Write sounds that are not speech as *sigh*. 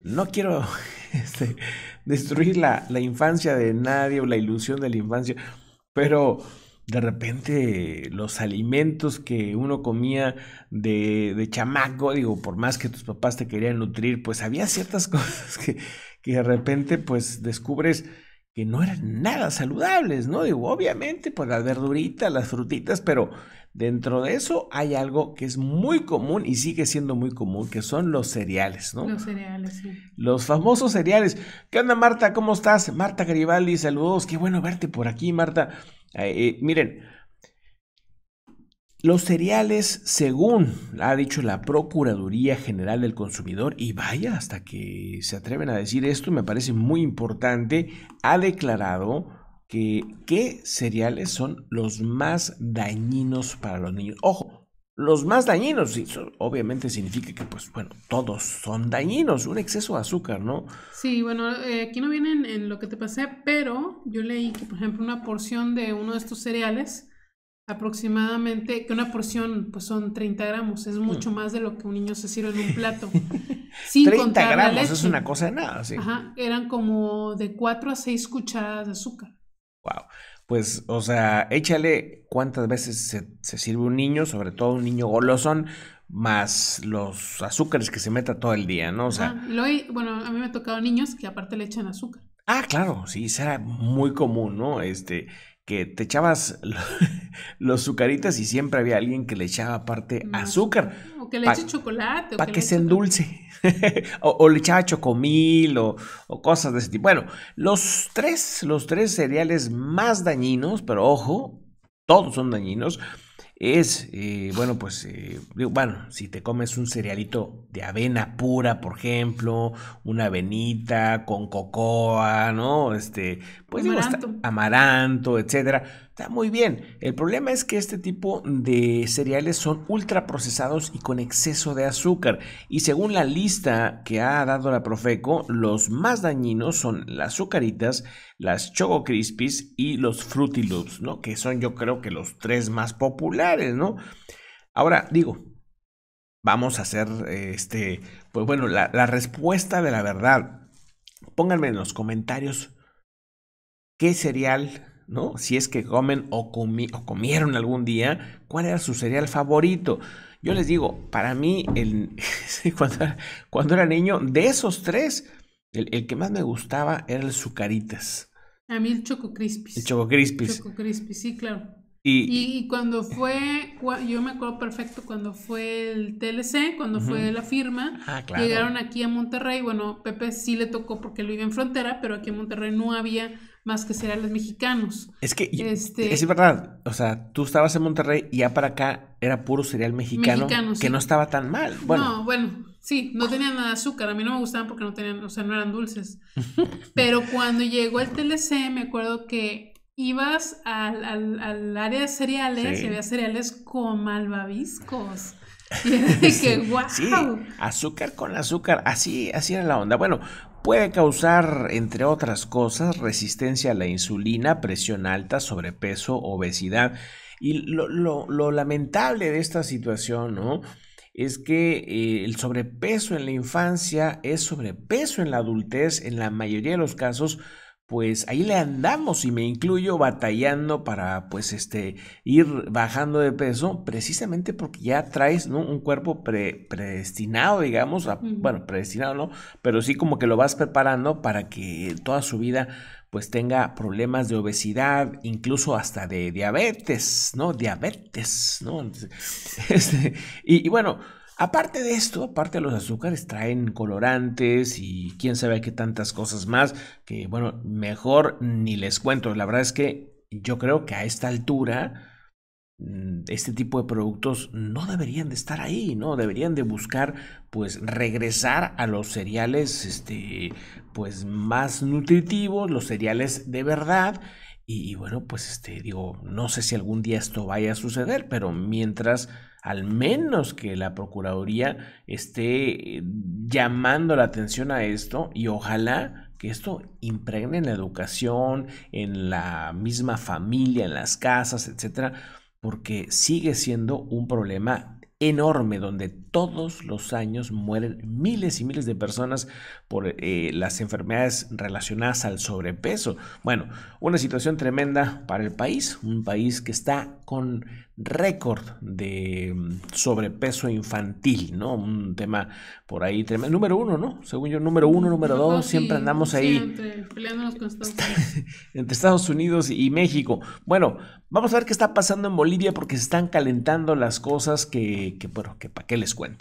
no quiero *laughs* este, destruir la, infancia de nadie o la ilusión de la infancia, pero de repente los alimentos que uno comía de, de chamaco, digo, por más que tus papás te querían nutrir, pues había ciertas *laughs* cosas que, que de repente pues descubres no eran nada saludables, ¿no? Digo, obviamente, pues las verduritas, las frutitas, pero dentro de eso hay algo que es muy común y sigue siendo muy común, que son los cereales, ¿no? Los cereales, sí. Los famosos cereales. ¿Qué onda, Marta? ¿Cómo estás? Marta Garibaldi, saludos. Qué bueno verte por aquí, Marta. Eh, eh, miren, los cereales, según ha dicho la Procuraduría General del Consumidor, y vaya, hasta que se atreven a decir esto, me parece muy importante, ha declarado que qué cereales son los más dañinos para los niños. Ojo, los más dañinos, eso obviamente significa que, pues bueno, todos son dañinos, un exceso de azúcar, ¿no? Sí, bueno, eh, aquí no vienen en lo que te pasé, pero yo leí que, por ejemplo, una porción de uno de estos cereales, aproximadamente, que una porción pues son 30 gramos, es mucho mm. más de lo que un niño se sirve en un plato. 30 *laughs* gramos, es una cosa de nada, sí. Ajá, eran como de 4 a 6 cucharadas de azúcar. Wow. Pues, o sea, échale cuántas veces se, sirve un niño, sobre todo un niño golosón, más los azúcares que se meta todo el día, ¿no? O sea, bueno, a mí me ha tocado niños que aparte le echan azúcar. Ah, claro, sí, será muy común, ¿no? Este, que te echabas *laughs* los sucaritas y siempre había alguien que le echaba parte azúcar. O que le eche chocolate. Para que, se endulce. *laughs* o, le echaba chocomil o, cosas de ese tipo. Bueno, los tres, los tres cereales más dañinos, pero ojo, todos son dañinos, es, eh, bueno, pues, eh, bueno, si te comes un cerealito de avena pura, por ejemplo, una avenita con cocoa, ¿no? Este, pues amaranto. Digo, amaranto, etcétera muy bien. El problema es que este tipo de cereales son ultra procesados y con exceso de azúcar. Y según la lista que ha dado la Profeco, los más dañinos son las azucaritas, las Choco Crispies y los Fruity Loops, ¿no? Que son yo creo que los tres más populares, ¿no? Ahora, digo, vamos a hacer, este, pues bueno, la, la respuesta de la verdad. Pónganme en los comentarios qué cereal ¿no? Si es que comen o, comieron algún día, ¿cuál era su cereal favorito? Yo les digo, para mí, el, *laughs* cuando, era, cuando, era, niño, de esos tres, el, que más me gustaba era el Sucaritas. A mí el Choco Crispis. El Choco Crispis. Choco Crispis, sí, claro. Y, cuando fue, yo me acuerdo perfecto, cuando fue el TLC, cuando fue la firma, ah, llegaron aquí a Monterrey, bueno, Pepe sí le tocó porque él vive en frontera, pero aquí en Monterrey no había más que cereales mexicanos. Es que este es verdad, o sea, tú estabas en Monterrey y ya para acá era puro cereal mexicano, que no estaba tan mal. Bueno. No, bueno, sí, no tenían nada de azúcar, a mí no me gustaban porque no tenían, o sea, no eran dulces. *laughs* Pero cuando llegó el TLC, me acuerdo que ibas al, área de cereales y había cereales con malvaviscos. *laughs* Y era que, azúcar con azúcar, así, así era la onda. Bueno, Puede causar, entre otras cosas, resistencia a la insulina, presión alta, sobrepeso, obesidad. Y lo, lamentable de esta situación, ¿no? Es que eh, el sobrepeso en la infancia es sobrepeso en la adultez, en la mayoría de los casos, pues ahí le andamos y me incluyo batallando para pues este ir bajando de peso precisamente porque ya traes un cuerpo predestinado digamos bueno predestinado no pero sí como que lo vas preparando para que toda su vida pues tenga problemas de obesidad incluso hasta de diabetes no diabetes no *laughs* este, y, y bueno Aparte de esto, aparte de los azúcares, traen colorantes y quién sabe qué tantas cosas más, que bueno, mejor ni les cuento. La verdad es que yo creo que a esta altura mm, este tipo de productos no deberían de estar ahí, ¿no? Deberían de buscar, pues, regresar a los cereales, este, pues, más nutritivos, los cereales de verdad, y, bueno, pues este, digo, no sé si algún día esto vaya a suceder, pero mientras, al menos que la Procuraduría esté eh, llamando la atención a esto y ojalá que esto impregne en la educación, en la misma familia, en las casas, etcétera, porque sigue siendo un problema enorme donde todos los años mueren miles y miles de personas por eh, las enfermedades relacionadas al sobrepeso. Bueno, una situación tremenda para el país, un país que está con récord de mm, sobrepeso infantil, ¿no? Un tema por ahí tremendo. Número uno, ¿no? Según yo, número uno, mm, número dos, siempre andamos ahí. *laughs* Entre Estados Unidos y México. Bueno, Vamos a ver qué está pasando en Bolivia porque se están calentando las cosas que, bueno, que para qué les cuento.